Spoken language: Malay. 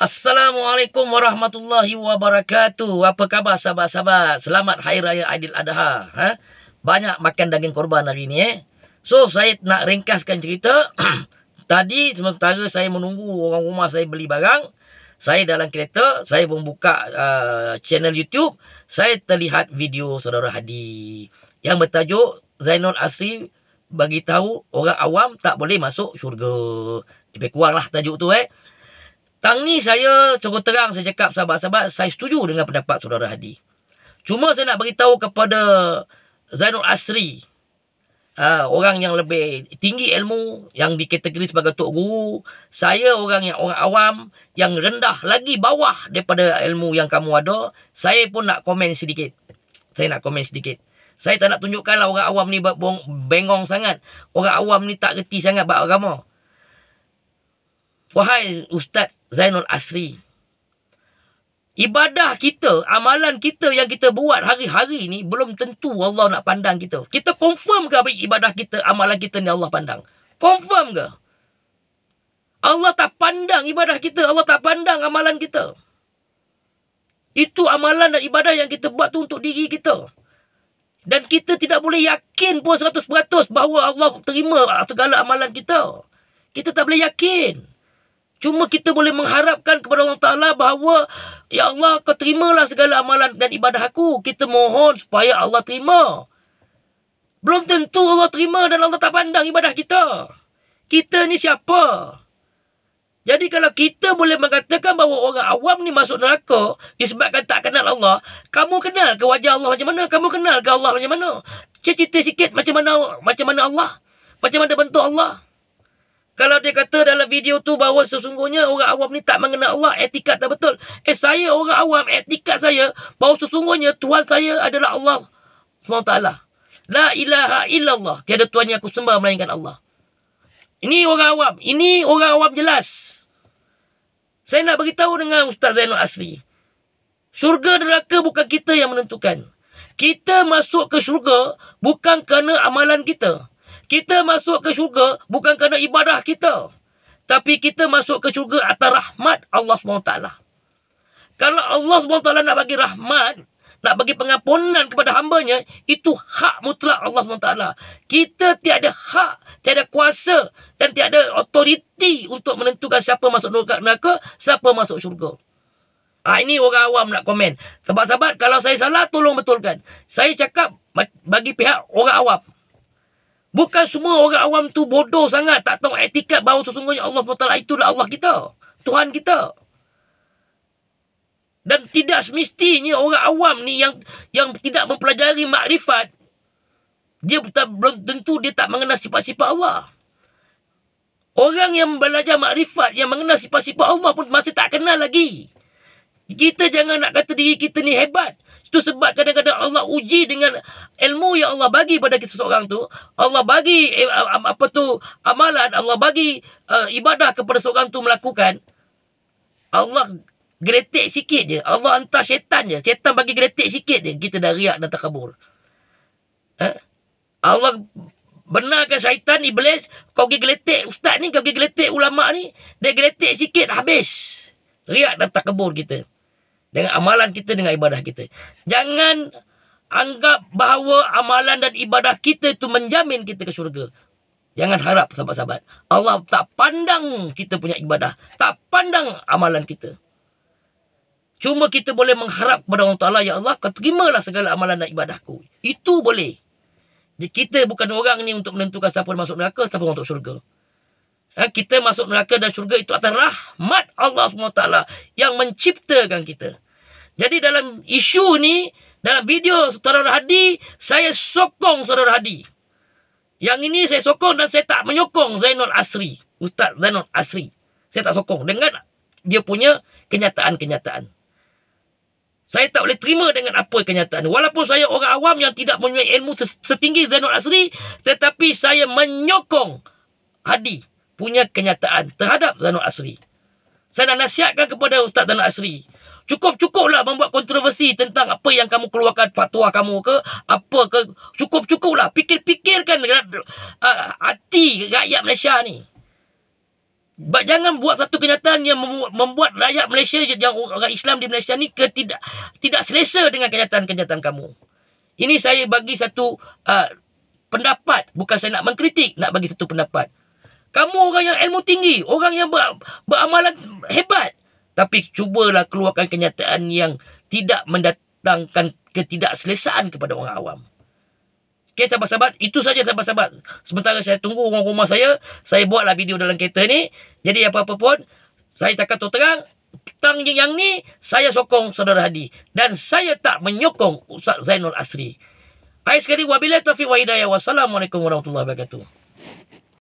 Assalamualaikum warahmatullahi wabarakatuh. Apa khabar sahabat-sahabat? Selamat Hari Raya Aidil Adha. Ha? Banyak makan daging korban hari ini. Eh? So, saya nak ringkaskan cerita. Tadi, sementara saya menunggu orang rumah saya beli barang. Saya dalam kereta. Saya pun buka uh, channel YouTube. Saya terlihat video saudara Hadi. Yang bertajuk Zainul Asri bagi tahu orang awam tak boleh masuk syurga. Lebih kurang lah tajuk tu eh. Tang ni saya cukup terang saya cakap sahabat-sahabat saya setuju dengan pendapat saudara Hadi. Cuma saya nak beritahu kepada Zainul Asri Uh, orang yang lebih tinggi ilmu yang dikategori sebagai tok guru saya orang yang orang awam yang rendah lagi bawah daripada ilmu yang kamu ada saya pun nak komen sedikit saya nak komen sedikit saya tak nak tunjukkanlah orang awam ni bengong sangat orang awam ni tak reti sangat bab agama Wahai Ustaz Zainul Asri. Ibadah kita, amalan kita yang kita buat hari-hari ni belum tentu Allah nak pandang kita. Kita confirm ke ibadah kita, amalan kita ni Allah pandang? Confirm ke? Allah tak pandang ibadah kita, Allah tak pandang amalan kita. Itu amalan dan ibadah yang kita buat tu untuk diri kita. Dan kita tidak boleh yakin pun 100% bahawa Allah terima segala amalan kita. Kita tak boleh yakin. Cuma kita boleh mengharapkan kepada Allah Ta'ala bahawa Ya Allah, kau terimalah segala amalan dan ibadah aku. Kita mohon supaya Allah terima. Belum tentu Allah terima dan Allah tak pandang ibadah kita. Kita ni siapa? Jadi kalau kita boleh mengatakan bahawa orang awam ni masuk neraka disebabkan tak kenal Allah, kamu kenal ke wajah Allah macam mana? Kamu kenal ke Allah macam mana? Cerita sikit macam mana macam mana Allah? Macam mana bentuk Allah? kalau dia kata dalam video tu bahawa sesungguhnya orang awam ni tak mengenal Allah, etikat tak betul. Eh saya orang awam, etikat saya bahawa sesungguhnya Tuhan saya adalah Allah SWT. La ilaha illallah. Tiada Tuhan yang aku sembah melainkan Allah. Ini orang awam. Ini orang awam jelas. Saya nak beritahu dengan Ustaz Zainal Asri. Surga dan neraka bukan kita yang menentukan. Kita masuk ke syurga bukan kerana amalan kita. Kita masuk ke syurga bukan kerana ibadah kita. Tapi kita masuk ke syurga atas rahmat Allah SWT. Kalau Allah SWT nak bagi rahmat, nak bagi pengampunan kepada hambanya, itu hak mutlak Allah SWT. Kita tiada hak, tiada kuasa dan tiada otoriti untuk menentukan siapa masuk neraka, siapa masuk syurga. Ha, ini orang awam nak komen. Sahabat-sahabat, kalau saya salah, tolong betulkan. Saya cakap bagi pihak orang awam. Bukan semua orang awam tu bodoh sangat tak tahu etika bahawa sesungguhnya Allah SWT itulah Allah kita. Tuhan kita. Dan tidak semestinya orang awam ni yang yang tidak mempelajari makrifat. Dia tak, belum tentu dia tak mengenal sifat-sifat Allah. Orang yang belajar makrifat, yang mengenal sifat-sifat Allah pun masih tak kenal lagi. Kita jangan nak kata diri kita ni hebat. Itu sebab kadang-kadang Allah uji dengan ilmu yang Allah bagi pada kita seorang tu. Allah bagi eh, apa tu amalan, Allah bagi uh, ibadah kepada seorang tu melakukan. Allah geretik sikit je. Allah hantar syaitan je. Syaitan bagi geretik sikit je. Kita dah riak dan terkabur. Ha? Allah benarkan syaitan, iblis. Kau pergi geletik ustaz ni, kau pergi geletik ulama' ni. Dia geletik sikit, habis. Riak dan terkebur kita. Dengan amalan kita, dengan ibadah kita. Jangan anggap bahawa amalan dan ibadah kita itu menjamin kita ke syurga. Jangan harap, sahabat-sahabat. Allah tak pandang kita punya ibadah. Tak pandang amalan kita. Cuma kita boleh mengharap kepada Allah Ta'ala, Ya Allah, kau terimalah segala amalan dan ibadahku. Itu boleh. Kita bukan orang ni untuk menentukan siapa masuk neraka, siapa masuk syurga. Eh, kita masuk neraka dan syurga itu atas rahmat Allah SWT yang menciptakan kita. Jadi dalam isu ni, dalam video saudara Hadi, saya sokong saudara Hadi. Yang ini saya sokong dan saya tak menyokong Zainul Asri. Ustaz Zainul Asri. Saya tak sokong dengan dia punya kenyataan-kenyataan. Saya tak boleh terima dengan apa kenyataan. Walaupun saya orang awam yang tidak mempunyai ilmu setinggi Zainul Asri, tetapi saya menyokong Hadi punya kenyataan terhadap Zainul Asri. Saya nak nasihatkan kepada Ustaz Zainul Asri. Cukup-cukuplah membuat kontroversi tentang apa yang kamu keluarkan fatwa kamu ke. Apa ke. Cukup-cukuplah. Pikir-pikirkan uh, hati rakyat Malaysia ni. But jangan buat satu kenyataan yang membuat rakyat Malaysia yang orang Islam di Malaysia ni tidak tidak selesa dengan kenyataan-kenyataan kamu. Ini saya bagi satu uh, pendapat. Bukan saya nak mengkritik, nak bagi satu pendapat. Kamu orang yang ilmu tinggi. Orang yang ber, beramalan hebat. Tapi cubalah keluarkan kenyataan yang tidak mendatangkan ketidakselesaan kepada orang awam. Okay, sahabat-sahabat. Itu saja sahabat-sahabat. Sementara saya tunggu orang rumah saya. Saya buatlah video dalam kereta ni. Jadi apa-apa pun. Saya takkan tahu terang. Tang yang ni, saya sokong saudara Hadi. Dan saya tak menyokong Ustaz Zainul Asri. Hai sekali, wabila taufiq wa hidayah. Wassalamualaikum warahmatullahi wabarakatuh.